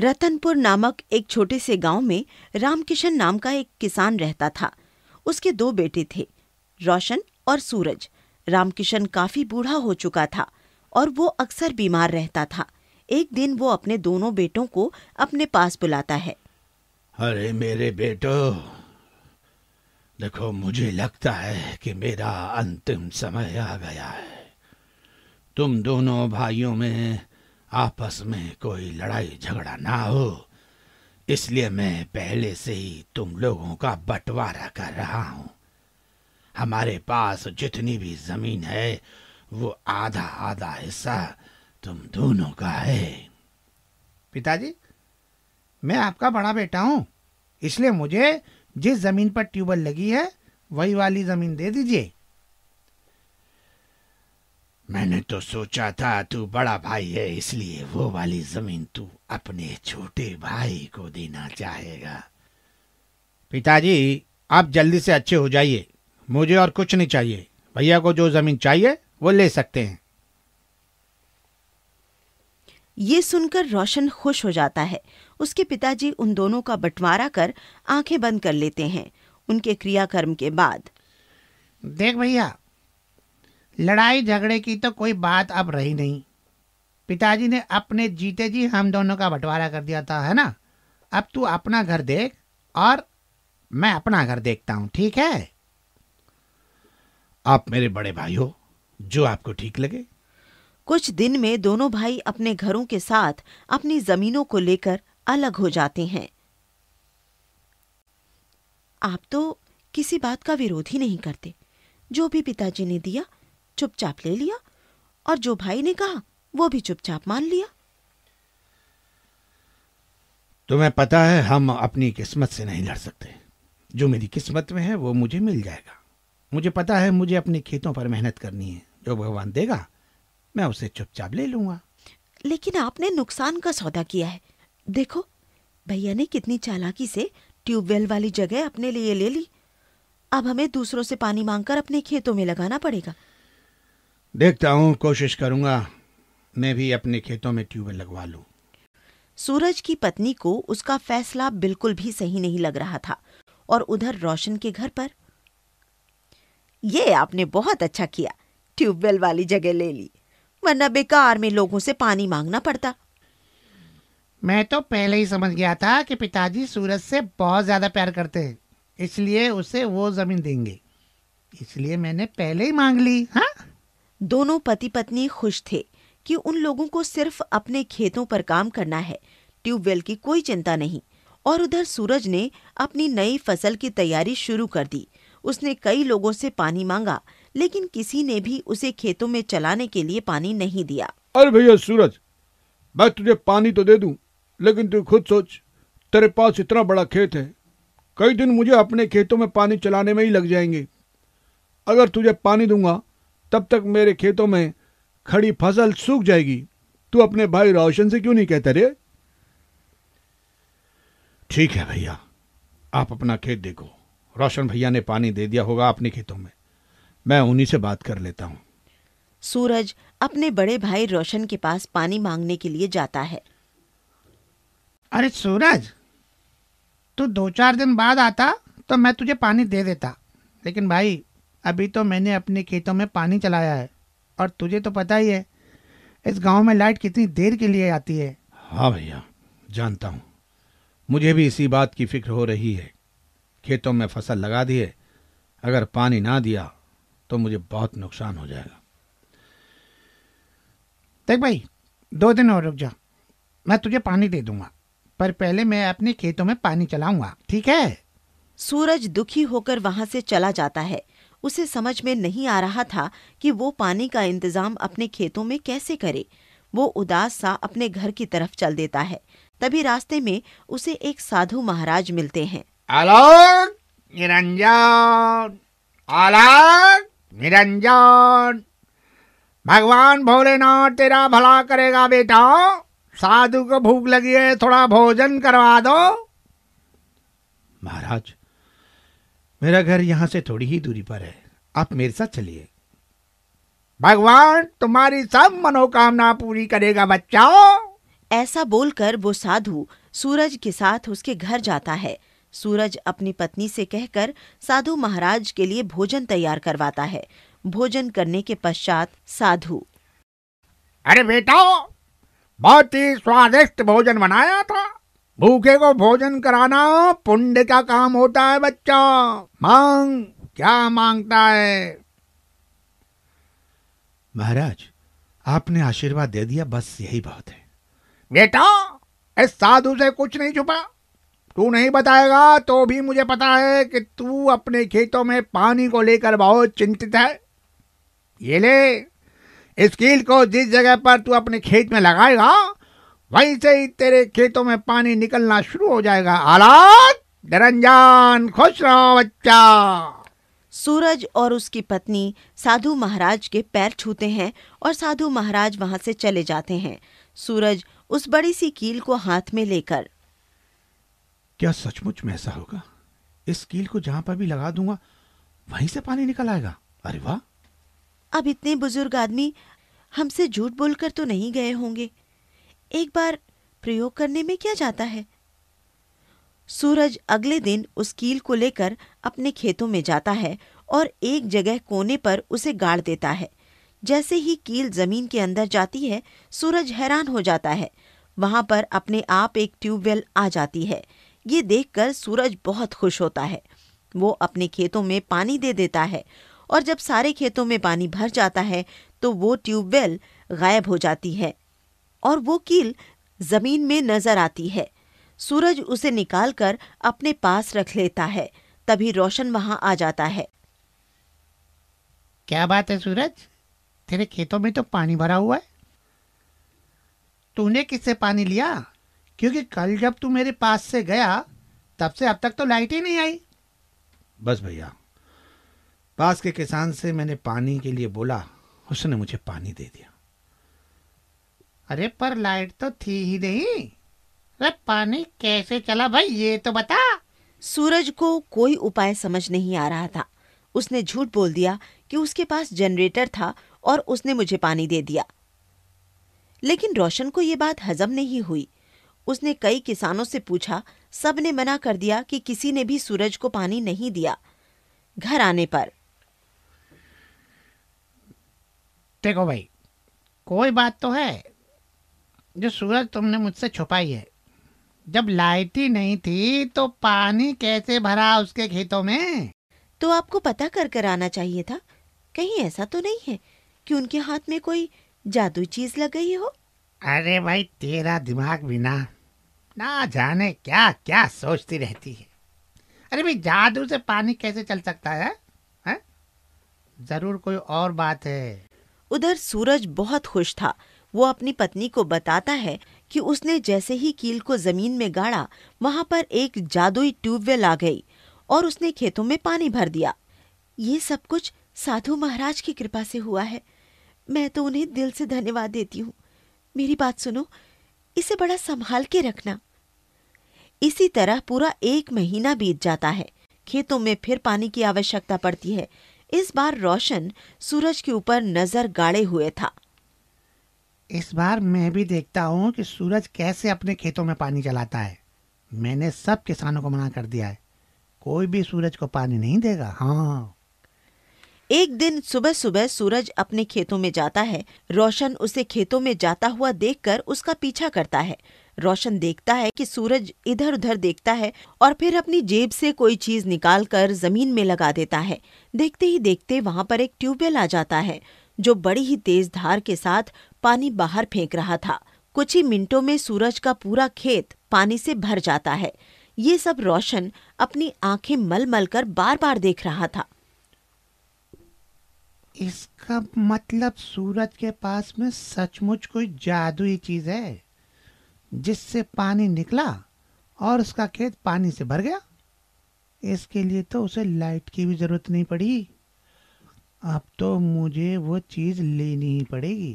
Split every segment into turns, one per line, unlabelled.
रतनपुर नामक एक छोटे से गांव में रामकिशन नाम का एक किसान रहता था उसके दो बेटे थे रोशन और सूरज रामकिशन काफी बूढ़ा हो चुका था और वो अक्सर बीमार रहता था एक दिन वो अपने दोनों बेटों को अपने पास बुलाता है
अरे मेरे बेटो देखो मुझे लगता है कि मेरा अंतिम समय आ गया है तुम दोनों भाइयों में आपस में कोई लड़ाई झगड़ा ना हो इसलिए मैं पहले से ही तुम लोगों का बंटवारा कर रहा हूं हमारे पास जितनी भी जमीन है वो आधा आधा हिस्सा तुम दोनों का है पिताजी मैं आपका बड़ा बेटा हूं इसलिए मुझे जिस जमीन पर ट्यूबवेल लगी है वही वाली जमीन दे दीजिए मैंने तो सोचा था तू बड़ा भाई है इसलिए वो वाली जमीन तू अपने छोटे भाई को देना चाहेगा पिताजी आप जल्दी से अच्छे हो जाइए मुझे और कुछ नहीं चाहिए भैया को जो जमीन चाहिए वो ले सकते हैं
ये सुनकर रोशन खुश हो जाता है उसके पिताजी उन दोनों का बंटवारा कर आंखें बंद कर लेते हैं उनके क्रियाकर्म के बाद देख भैया लड़ाई झगड़े की तो कोई बात अब रही
नहीं पिताजी ने अपने जीते जी हम दोनों का बंटवारा कर दिया था है ना अब तू अपना घर देख और मैं अपना घर देखता हूं ठीक है आप मेरे बड़े भाई हो जो आपको ठीक लगे
कुछ दिन में दोनों भाई अपने घरों के साथ अपनी जमीनों को लेकर अलग हो जाते हैं आप तो किसी बात का विरोध ही नहीं करते जो भी पिताजी ने दिया चुपचाप ले लिया और जो भाई ने कहा वो भी चुपचाप मान लिया
तुम्हें पता है हम अपनी किस्मत से नहीं लड़ सकते जो मेरी किस्मत में है वो मुझे मिल जाएगा मुझे पता है मुझे अपने खेतों पर मेहनत करनी है जो भगवान देगा मैं उसे
चुपचाप ले लूंगा लेकिन आपने नुकसान का सौदा किया है देखो भैया ने कितनी चालाकी से ट्यूबवेल वाली जगह अपने लिए ले ली अब हमें दूसरों से पानी मांगकर अपने खेतों में लगाना पड़ेगा
देखता हूँ कोशिश करूंगा मैं भी अपने खेतों में ट्यूबवेल लगवा लूँ
सूरज की पत्नी को उसका फैसला बिल्कुल भी सही नहीं लग रहा था और उधर रोशन के घर पर ये आपने बहुत अच्छा किया ट्यूबवेल वाली जगह ले ली वरना बेकार में लोगों से पानी मांगना पड़ता मैं तो पहले ही समझ गया था
कि पिताजी सूरज से बहुत ज्यादा प्यार करते हैं इसलिए उसे वो जमीन देंगे
इसलिए मैंने पहले ही मांग ली हाँ दोनों पति पत्नी खुश थे कि उन लोगों को सिर्फ अपने खेतों पर काम करना है ट्यूबवेल की कोई चिंता नहीं और उधर सूरज ने अपनी नई फसल की तैयारी शुरू कर दी उसने कई लोगों से पानी मांगा लेकिन किसी ने भी उसे खेतों में चलाने के लिए पानी नहीं दिया
अरे भैया सूरज मैं तुझे पानी तो दे दूं लेकिन तू खुद सोच तेरे पास इतना बड़ा खेत है कई दिन मुझे अपने खेतों में पानी चलाने में ही लग जाएंगे अगर तुझे पानी दूंगा तब तक मेरे खेतों में खड़ी फसल सूख जाएगी तू अपने भाई रोशन से क्यों नहीं कहते रे ठीक है भैया आप अपना खेत देखो रोशन भैया ने पानी दे दिया होगा अपने खेतों में मैं उन्हीं से बात कर लेता हूँ
सूरज अपने बड़े भाई रोशन के पास पानी मांगने के लिए जाता है अरे सूरज तू दो चार दिन बाद आता तो मैं तुझे पानी दे देता लेकिन
भाई अभी तो मैंने अपने खेतों में पानी चलाया है और तुझे तो पता ही है इस गांव में लाइट कितनी देर के लिए आती है हाँ भैया जानता हूँ मुझे भी इसी बात की फिक्र हो रही है खेतों में फसल लगा दी अगर पानी ना दिया तो मुझे बहुत नुकसान हो जाएगा देख भाई दो दिन और रुक जा मैं तुझे पानी दे दूंगा पर पहले मैं अपने
खेतों में पानी चलाऊंगा ठीक है सूरज दुखी होकर वहां से चला जाता है उसे समझ में नहीं आ रहा था कि वो पानी का इंतजाम अपने खेतों में कैसे करे वो उदास सा अपने घर की तरफ चल देता है तभी रास्ते में उसे एक साधु महाराज मिलते हैं आलोक निरंजन आलोक निरंजन भगवान भोलेनाथ
तेरा भला करेगा बेटा साधु को भूख लगी है थोड़ा भोजन करवा दो महाराज मेरा घर यहां से थोड़ी ही दूरी पर है आप मेरे साथ चलिए
भगवान तुम्हारी सब मनोकामना पूरी करेगा बच्चा ऐसा बोलकर वो साधु सूरज के साथ उसके घर जाता है सूरज अपनी पत्नी से कहकर साधु महाराज के लिए भोजन तैयार करवाता है भोजन करने के पश्चात साधु अरे बेटा बहुत ही स्वादिष्ट भोजन बनाया था भूखे को
भोजन कराना पुण्य का काम होता है बच्चा मांग क्या मांगता है महाराज आपने आशीर्वाद दे दिया बस यही बहुत है बेटा इस साधु से कुछ नहीं छुपा तू नहीं बताएगा तो भी मुझे पता है कि तू अपने खेतों में पानी को लेकर बहुत चिंतित है ये ले इस कील को जिस जगह पर तू अपने खेत में लगाएगा वहीं से ही तेरे खेतों में पानी निकलना शुरू हो
जाएगा हालात निरंजन खुश रहो बच्चा सूरज और उसकी पत्नी साधु महाराज के पैर छूते हैं और साधु महाराज वहां से चले जाते हैं सूरज उस बड़ी सी कील को हाथ में लेकर
क्या सचमुच में ऐसा होगा इस कील को जहां पर भी लगा दूंगा वहीं से
पानी निकल आएगा
अरे वाह
अब इतने बुजुर्ग आदमी हमसे झूठ बोलकर तो नहीं गए होंगे एक बार प्रयोग करने में क्या जाता है सूरज अगले दिन उस कील को लेकर अपने खेतों में जाता है और एक जगह कोने पर उसे गाड़ देता है जैसे ही कील जमीन के अंदर जाती है सूरज हैरान हो जाता है वहां पर अपने आप एक ट्यूबवेल आ जाती है ये देखकर सूरज बहुत खुश होता है वो अपने खेतों में पानी दे देता है और जब सारे खेतों में पानी भर जाता है तो वो ट्यूबवेल गायब हो जाती है और वो कील जमीन में नजर आती है सूरज उसे निकालकर अपने पास रख लेता है तभी रोशन वहां आ जाता है
क्या बात है सूरज तेरे खेतों में तो पानी भरा हुआ है तूने किससे पानी लिया क्योंकि कल जब तू मेरे पास से गया तब से अब तक तो लाइट ही नहीं आई बस भैया पास के किसान से मैंने पानी के लिए बोला उसने मुझे पानी दे दिया
अरे पर लाइट तो थी ही नहीं अरे पानी कैसे चला भाई ये तो बता सूरज को कोई उपाय समझ नहीं आ रहा था उसने झूठ बोल दिया कि उसके पास जनरेटर था और उसने मुझे पानी दे दिया लेकिन रोशन को ये बात हजम नहीं हुई उसने कई किसानों से पूछा सब ने मना कर दिया कि किसी ने भी सूरज को पानी नहीं दिया घर आने पर देखो भाई कोई बात
तो है जो सूरज तुमने मुझसे छुपाई है जब लाइट ही नहीं
थी तो पानी कैसे भरा उसके खेतों में तो आपको पता कर कर आना चाहिए था कहीं ऐसा तो नहीं है कि उनके हाथ में कोई जादू चीज लग गई हो अरे भाई तेरा दिमाग बिना ना जाने क्या क्या सोचती रहती है
अरे भाई जादू से पानी कैसे चल सकता है, है?
जरूर कोई और बात है उधर सूरज बहुत खुश था वो अपनी पत्नी को बताता है कि उसने जैसे ही कील को जमीन में गाड़ा वहां पर एक जादुई ट्यूबवेल आ गई और उसने खेतों में पानी भर दिया ये सब कुछ साधु महाराज की कृपा से हुआ है मैं तो उन्हें दिल से धन्यवाद देती हूँ मेरी बात सुनो इसे बड़ा संभाल के रखना इसी तरह पूरा एक महीना बीत जाता है खेतों में फिर पानी की आवश्यकता पड़ती है इस बार रोशन सूरज के ऊपर नजर गाड़े हुए था
इस बार मैं भी देखता हूँ कि सूरज कैसे अपने खेतों में पानी चलाता है मैंने सब किसानों को मना कर दिया है कोई भी सूरज को पानी नहीं देगा हाँ
एक दिन सुबह सुबह सूरज अपने खेतों में जाता है रोशन उसे खेतों में जाता हुआ देखकर उसका पीछा करता है रोशन देखता है कि सूरज इधर उधर देखता है और फिर अपनी जेब से कोई चीज निकाल कर जमीन में लगा देता है देखते ही देखते वहाँ पर एक ट्यूबवेल आ जाता है जो बड़ी ही तेज धार के साथ पानी बाहर फेंक रहा था कुछ ही मिनटों में सूरज का पूरा खेत पानी से भर जाता है ये सब रोशन अपनी आंखें मल मल कर बार बार देख रहा था इसका मतलब सूरज के पास में सचमुच
कोई जादुई चीज है जिससे पानी निकला और उसका खेत पानी से भर गया इसके लिए तो उसे लाइट की भी जरूरत नहीं पड़ी अब तो मुझे वो चीज लेनी ही पड़ेगी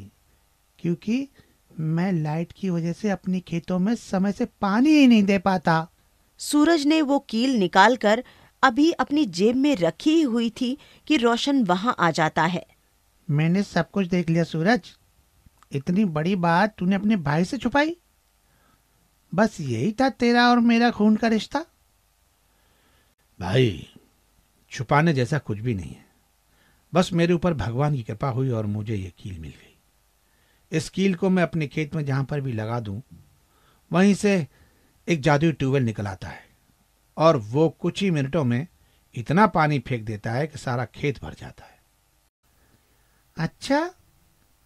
क्योंकि
मैं लाइट की वजह से अपने खेतों में समय से पानी ही नहीं दे पाता सूरज ने वो कील निकालकर अभी अपनी जेब में रखी हुई थी कि रोशन वहाँ आ जाता है
मैंने सब कुछ देख लिया सूरज इतनी बड़ी बात तूने अपने भाई से छुपाई बस यही था तेरा और मेरा खून का रिश्ता भाई छुपाने जैसा कुछ भी नहीं है बस मेरे ऊपर भगवान की कृपा हुई और मुझे ये कील मिल गई इस कील को मैं अपने खेत में जहां पर भी लगा दूं वहीं से एक जादुई ट्यूबवेल निकल आता है और वो कुछ ही मिनटों में इतना पानी फेंक देता है कि सारा खेत भर जाता है अच्छा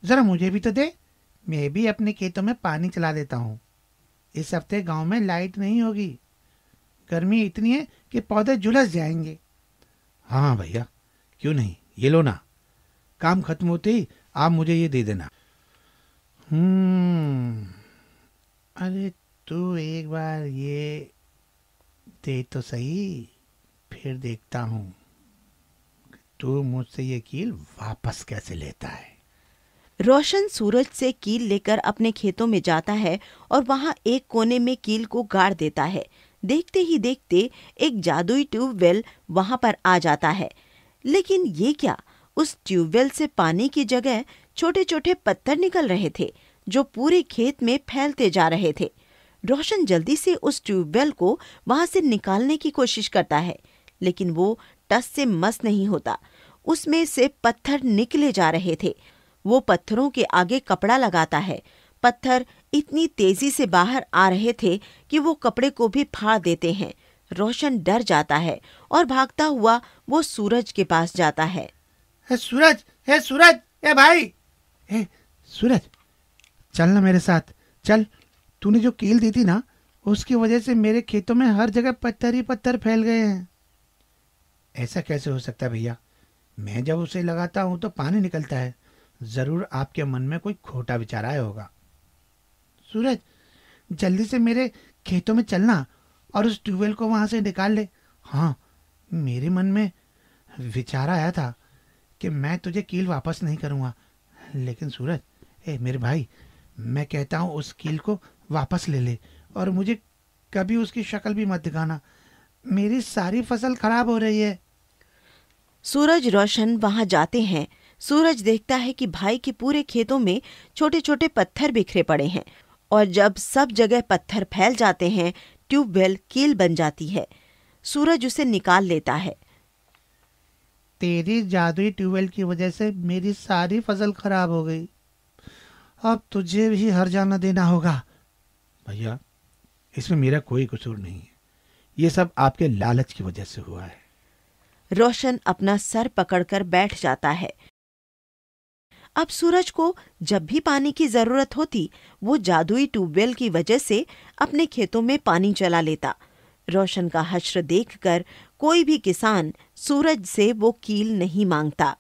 जरा मुझे भी तो दे मैं भी अपने खेतों में पानी चला देता हूँ इस हफ्ते गांव में लाइट नहीं होगी गर्मी इतनी है कि पौधे झुलस जाएंगे हाँ भैया क्यों नहीं ये लो ना काम खत्म होते ही आप मुझे ये दे देना हम्म अरे तू एक बार ये दे तो सही फिर देखता हूँ तू
मुझसे ये कील
वापस
कैसे लेता
है
रोशन सूरज से कील लेकर अपने खेतों में जाता है और वहाँ एक कोने में कील को गाड़ देता है देखते ही देखते एक जादुई ट्यूबवेल वहाँ पर आ जाता है लेकिन ये क्या उस ट्यूबवेल से पानी की जगह छोटे छोटे पत्थर निकल रहे थे जो पूरे खेत में फैलते जा रहे थे रोशन जल्दी से उस ट्यूबवेल को वहां से निकालने की कोशिश करता है लेकिन वो टस से मस नहीं होता उसमें से पत्थर निकले जा रहे थे वो पत्थरों के आगे कपड़ा लगाता है पत्थर इतनी तेजी से बाहर आ रहे थे कि वो कपड़े को भी फाड़ देते हैं रोशन डर जाता है और भागता हुआ वो सूरज के पास जाता है सूरज हे सूरज ए भाई ए, सूरज
चल ना मेरे साथ चल तूने जो कील दी थी ना उसकी वजह से मेरे खेतों में हर जगह पत्थर ही पत्थर फैल गए हैं ऐसा कैसे हो सकता है भैया मैं जब उसे लगाता हूँ तो पानी निकलता है ज़रूर आपके मन में कोई खोटा विचार आया होगा सूरज जल्दी से मेरे खेतों में चलना और उस ट्यूबवेल को वहां से निकाल ले हाँ मेरे मन में विचार आया था कि मैं तुझे कील वापस नहीं करूंगा लेकिन सूरज ए मेरे भाई मैं कहता हूँ उस कील को वापस ले ले और मुझे कभी उसकी शक्ल भी
मत दिखाना मेरी सारी फसल खराब हो रही है सूरज रोशन वहां जाते हैं सूरज देखता है कि भाई के पूरे खेतों में छोटे छोटे पत्थर बिखरे पड़े हैं और जब सब जगह पत्थर फैल जाते हैं ट्यूबवेल कील बन जाती है सूरज उसे निकाल लेता है तेरी
जादुई ट्यूबवेल की वजह से मेरी सारी फसल खराब हो गई अब
तुझे भी हर जाना देना होगा
भैया इसमें मेरा कोई कसूर नहीं है
ये सब आपके लालच की वजह से हुआ है रोशन अपना सर पकड़कर बैठ जाता है अब सूरज को जब भी पानी की जरूरत होती वो जादुई ट्यूबवेल की वजह से अपने खेतों में पानी चला लेता रोशन का हश्र देखकर कोई भी किसान सूरज से वो कील नहीं मांगता